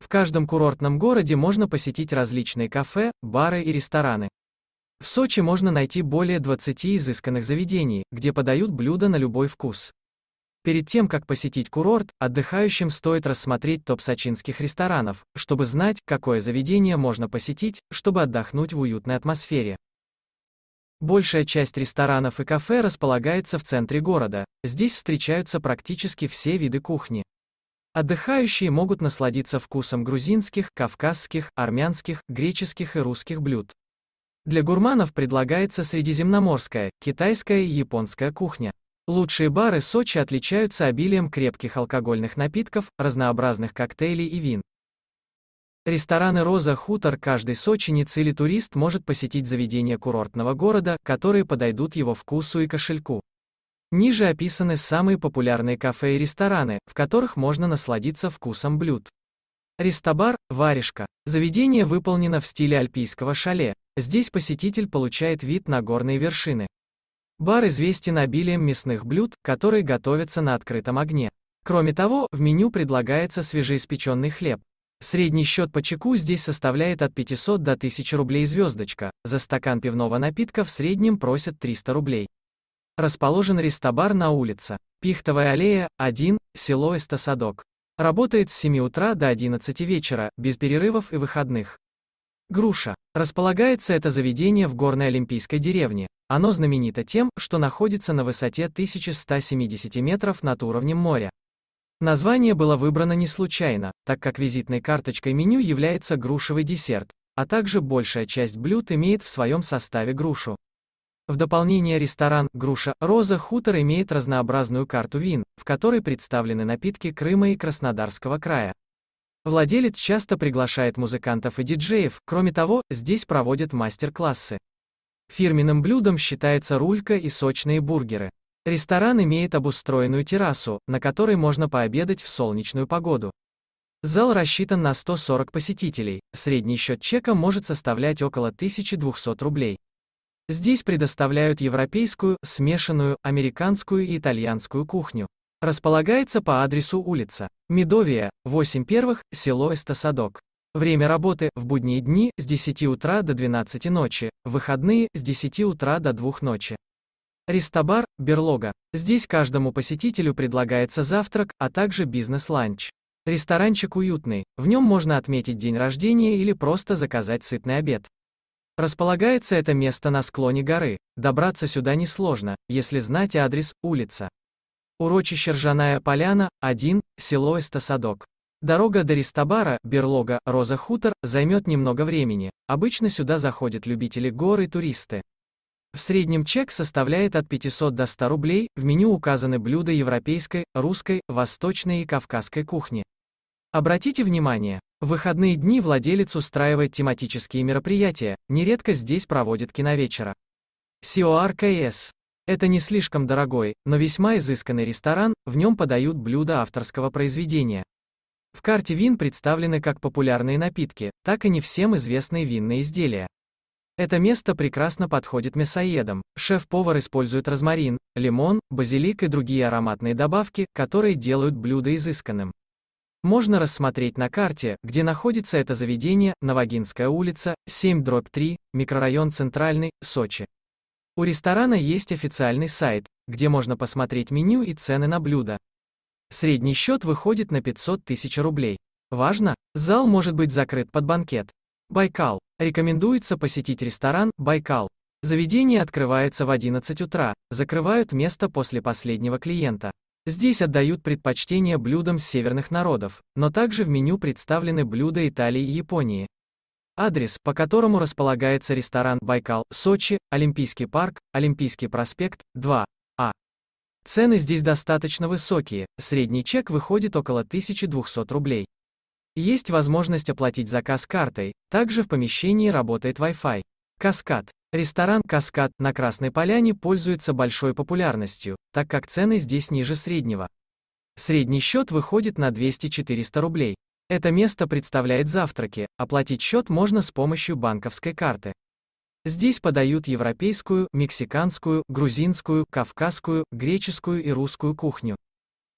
В каждом курортном городе можно посетить различные кафе, бары и рестораны. В Сочи можно найти более 20 изысканных заведений, где подают блюда на любой вкус. Перед тем, как посетить курорт, отдыхающим стоит рассмотреть топ сочинских ресторанов, чтобы знать, какое заведение можно посетить, чтобы отдохнуть в уютной атмосфере. Большая часть ресторанов и кафе располагается в центре города, здесь встречаются практически все виды кухни. Отдыхающие могут насладиться вкусом грузинских, кавказских, армянских, греческих и русских блюд. Для гурманов предлагается средиземноморская, китайская и японская кухня. Лучшие бары Сочи отличаются обилием крепких алкогольных напитков, разнообразных коктейлей и вин. Рестораны «Роза Хутор» каждый сочинец или турист может посетить заведения курортного города, которые подойдут его вкусу и кошельку. Ниже описаны самые популярные кафе и рестораны, в которых можно насладиться вкусом блюд. Рестобар «Варежка». Заведение выполнено в стиле альпийского шале. Здесь посетитель получает вид на горные вершины. Бар известен обилием мясных блюд, которые готовятся на открытом огне. Кроме того, в меню предлагается свежеиспеченный хлеб. Средний счет по чеку здесь составляет от 500 до 1000 рублей звездочка, за стакан пивного напитка в среднем просят 300 рублей. Расположен рестобар на улице. Пихтовая аллея, 1, село Эстосадок. Работает с 7 утра до 11 вечера, без перерывов и выходных. Груша. Располагается это заведение в горной олимпийской деревне. Оно знаменито тем, что находится на высоте 1170 метров над уровнем моря. Название было выбрано не случайно, так как визитной карточкой меню является грушевый десерт, а также большая часть блюд имеет в своем составе грушу. В дополнение ресторан «Груша Роза Хутор» имеет разнообразную карту вин, в которой представлены напитки Крыма и Краснодарского края. Владелец часто приглашает музыкантов и диджеев, кроме того, здесь проводят мастер-классы. Фирменным блюдом считается рулька и сочные бургеры. Ресторан имеет обустроенную террасу, на которой можно пообедать в солнечную погоду. Зал рассчитан на 140 посетителей, средний счет чека может составлять около 1200 рублей. Здесь предоставляют европейскую, смешанную, американскую и итальянскую кухню. Располагается по адресу улица Медовия, 8 первых, село Эстосадок. Время работы в будние дни с 10 утра до 12 ночи, в выходные с 10 утра до 2 ночи. Рестобар, берлога. Здесь каждому посетителю предлагается завтрак, а также бизнес-ланч. Ресторанчик уютный, в нем можно отметить день рождения или просто заказать сытный обед. Располагается это место на склоне горы, добраться сюда несложно, если знать адрес, улица. Урочище Ржаная Поляна, 1, село Эстосадок. Дорога до Ристабара, Берлога, Роза Хутор, займет немного времени, обычно сюда заходят любители горы и туристы. В среднем чек составляет от 500 до 100 рублей, в меню указаны блюда европейской, русской, восточной и кавказской кухни. Обратите внимание, в выходные дни владелец устраивает тематические мероприятия, нередко здесь проводит киновечера. Сиоар CORKS. Это не слишком дорогой, но весьма изысканный ресторан, в нем подают блюда авторского произведения. В карте вин представлены как популярные напитки, так и не всем известные винные изделия. Это место прекрасно подходит мясоедам. Шеф-повар использует розмарин, лимон, базилик и другие ароматные добавки, которые делают блюдо изысканным. Можно рассмотреть на карте, где находится это заведение, Новогинская улица, 7-3, микрорайон Центральный, Сочи. У ресторана есть официальный сайт, где можно посмотреть меню и цены на блюда. Средний счет выходит на 500 тысяч рублей. Важно, зал может быть закрыт под банкет. Байкал. Рекомендуется посетить ресторан «Байкал». Заведение открывается в 11 утра, закрывают место после последнего клиента. Здесь отдают предпочтение блюдам северных народов, но также в меню представлены блюда Италии и Японии. Адрес, по которому располагается ресторан «Байкал», Сочи, Олимпийский парк, Олимпийский проспект, 2. А. Цены здесь достаточно высокие, средний чек выходит около 1200 рублей. Есть возможность оплатить заказ картой, также в помещении работает Wi-Fi. Каскад. Ресторан «Каскад» на Красной Поляне пользуется большой популярностью, так как цены здесь ниже среднего. Средний счет выходит на 200-400 рублей. Это место представляет завтраки, оплатить счет можно с помощью банковской карты. Здесь подают европейскую, мексиканскую, грузинскую, кавказскую, греческую и русскую кухню.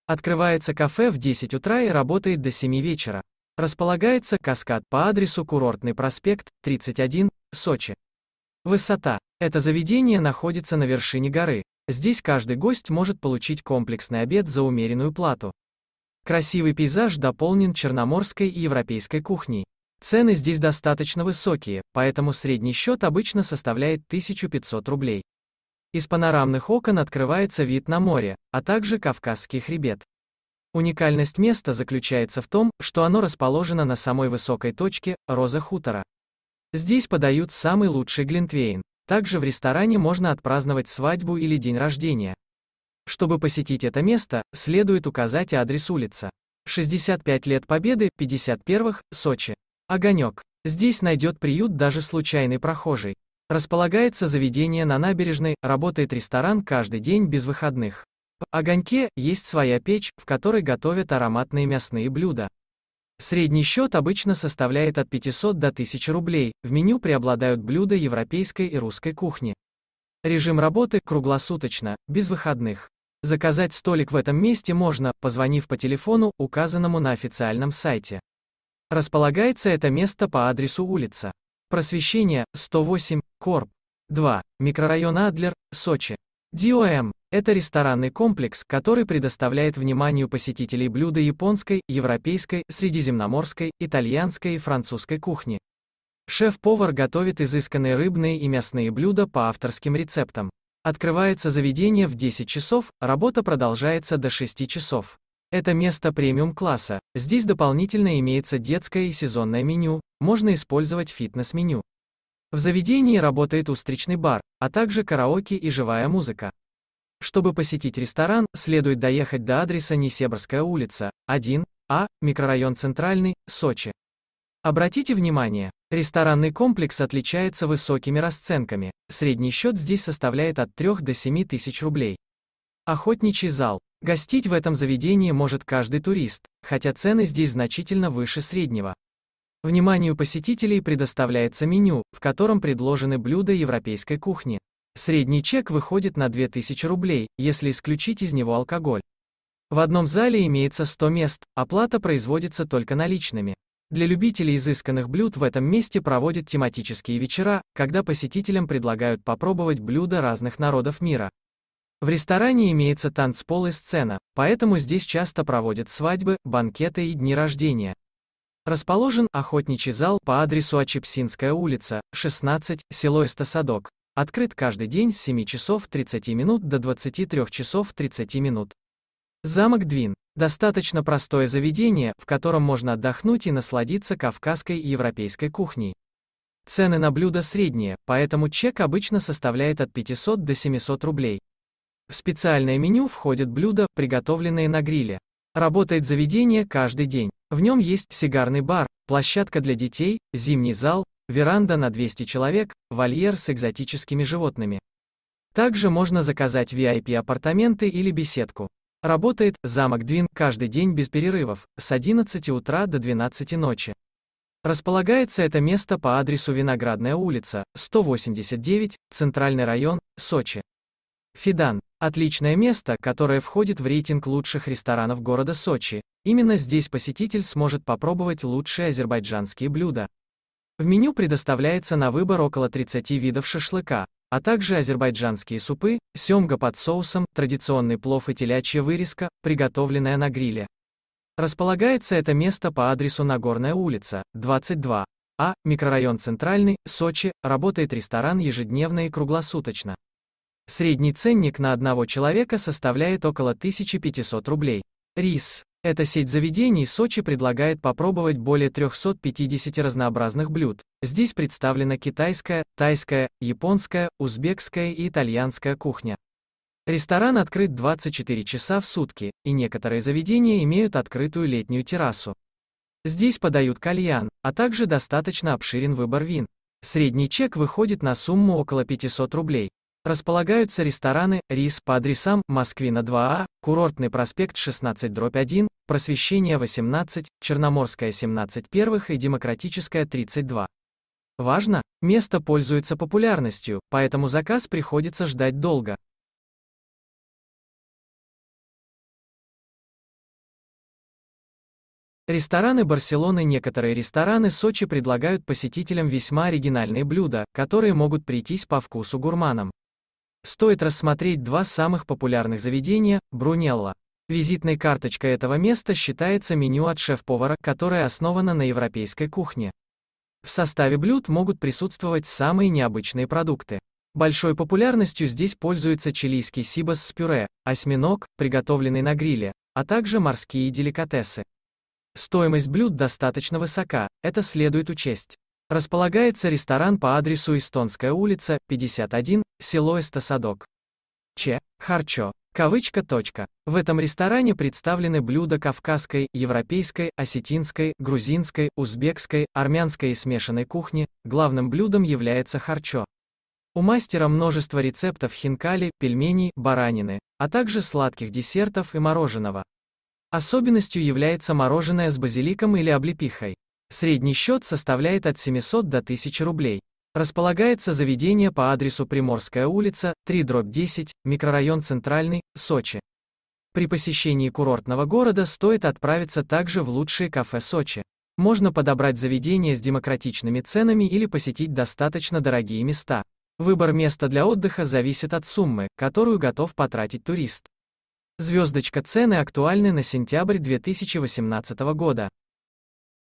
Открывается кафе в 10 утра и работает до 7 вечера. Располагается каскад по адресу Курортный проспект, 31, Сочи. Высота. Это заведение находится на вершине горы. Здесь каждый гость может получить комплексный обед за умеренную плату. Красивый пейзаж дополнен черноморской и европейской кухней. Цены здесь достаточно высокие, поэтому средний счет обычно составляет 1500 рублей. Из панорамных окон открывается вид на море, а также Кавказский хребет. Уникальность места заключается в том, что оно расположено на самой высокой точке Роза хутора. Здесь подают самый лучший глинтвейн. Также в ресторане можно отпраздновать свадьбу или день рождения. Чтобы посетить это место, следует указать адрес улица. 65 лет Победы, 51-х, Сочи. Огонек. Здесь найдет приют даже случайный прохожий. Располагается заведение на набережной, работает ресторан каждый день без выходных. В огоньке есть своя печь, в которой готовят ароматные мясные блюда. Средний счет обычно составляет от 500 до 1000 рублей, в меню преобладают блюда европейской и русской кухни. Режим работы – круглосуточно, без выходных. Заказать столик в этом месте можно, позвонив по телефону, указанному на официальном сайте. Располагается это место по адресу улица. Просвещение, 108, Корп. 2, микрорайон Адлер, Сочи. ДИОМ, эм. Это ресторанный комплекс, который предоставляет вниманию посетителей блюда японской, европейской, средиземноморской, итальянской и французской кухни. Шеф-повар готовит изысканные рыбные и мясные блюда по авторским рецептам. Открывается заведение в 10 часов, работа продолжается до 6 часов. Это место премиум-класса. Здесь дополнительно имеется детское и сезонное меню, можно использовать фитнес-меню. В заведении работает устричный бар, а также караоке и живая музыка. Чтобы посетить ресторан, следует доехать до адреса Несебрская улица, 1, А, микрорайон Центральный, Сочи. Обратите внимание, ресторанный комплекс отличается высокими расценками, средний счет здесь составляет от 3 до 7 тысяч рублей. Охотничий зал. Гостить в этом заведении может каждый турист, хотя цены здесь значительно выше среднего. Вниманию посетителей предоставляется меню, в котором предложены блюда европейской кухни. Средний чек выходит на 2000 рублей, если исключить из него алкоголь. В одном зале имеется 100 мест, оплата производится только наличными. Для любителей изысканных блюд в этом месте проводят тематические вечера, когда посетителям предлагают попробовать блюда разных народов мира. В ресторане имеется танцпол и сцена, поэтому здесь часто проводят свадьбы, банкеты и дни рождения. Расположен охотничий зал по адресу Ачепсинская улица, 16, село Эстосадок. Открыт каждый день с 7 часов 30 минут до 23 часов 30 минут. Замок Двин. Достаточно простое заведение, в котором можно отдохнуть и насладиться кавказской и европейской кухней. Цены на блюда средние, поэтому чек обычно составляет от 500 до 700 рублей. В специальное меню входят блюда, приготовленные на гриле. Работает заведение каждый день. В нем есть сигарный бар, площадка для детей, зимний зал, веранда на 200 человек, вольер с экзотическими животными. Также можно заказать VIP-апартаменты или беседку. Работает замок Двин каждый день без перерывов, с 11 утра до 12 ночи. Располагается это место по адресу Виноградная улица, 189, Центральный район, Сочи. Фидан. Отличное место, которое входит в рейтинг лучших ресторанов города Сочи. Именно здесь посетитель сможет попробовать лучшие азербайджанские блюда. В меню предоставляется на выбор около 30 видов шашлыка, а также азербайджанские супы, семга под соусом, традиционный плов и телячья вырезка, приготовленная на гриле. Располагается это место по адресу Нагорная улица, 22. А, микрорайон Центральный, Сочи, работает ресторан ежедневно и круглосуточно. Средний ценник на одного человека составляет около 1500 рублей. Рис. Эта сеть заведений Сочи предлагает попробовать более 350 разнообразных блюд. Здесь представлена китайская, тайская, японская, узбекская и итальянская кухня. Ресторан открыт 24 часа в сутки, и некоторые заведения имеют открытую летнюю террасу. Здесь подают кальян, а также достаточно обширен выбор вин. Средний чек выходит на сумму около 500 рублей. Располагаются рестораны «Рис» по адресам Москвина 2А, а, Курортный проспект 16-1, дробь Просвещение 18, Черноморская 17 первых и Демократическая 32. Важно, место пользуется популярностью, поэтому заказ приходится ждать долго. Рестораны Барселоны Некоторые рестораны Сочи предлагают посетителям весьма оригинальные блюда, которые могут прийтись по вкусу гурманам. Стоит рассмотреть два самых популярных заведения Брунелла. Визитной карточкой этого места считается меню от шеф-повара, которое основано на европейской кухне. В составе блюд могут присутствовать самые необычные продукты. Большой популярностью здесь пользуется чилийский сибас с пюре, осьминог, приготовленный на гриле, а также морские деликатесы. Стоимость блюд достаточно высока, это следует учесть. Располагается ресторан по адресу Эстонская улица, 51, село Эстосадок. Ч. Харчо. Кавычка. Точка. В этом ресторане представлены блюда кавказской, европейской, осетинской, грузинской, узбекской, армянской и смешанной кухни, главным блюдом является харчо. У мастера множество рецептов хинкали, пельменей, баранины, а также сладких десертов и мороженого. Особенностью является мороженое с базиликом или облепихой. Средний счет составляет от 700 до 1000 рублей. Располагается заведение по адресу Приморская улица, 3-10, микрорайон Центральный, Сочи. При посещении курортного города стоит отправиться также в лучшие кафе Сочи. Можно подобрать заведение с демократичными ценами или посетить достаточно дорогие места. Выбор места для отдыха зависит от суммы, которую готов потратить турист. Звездочка цены актуальны на сентябрь 2018 года.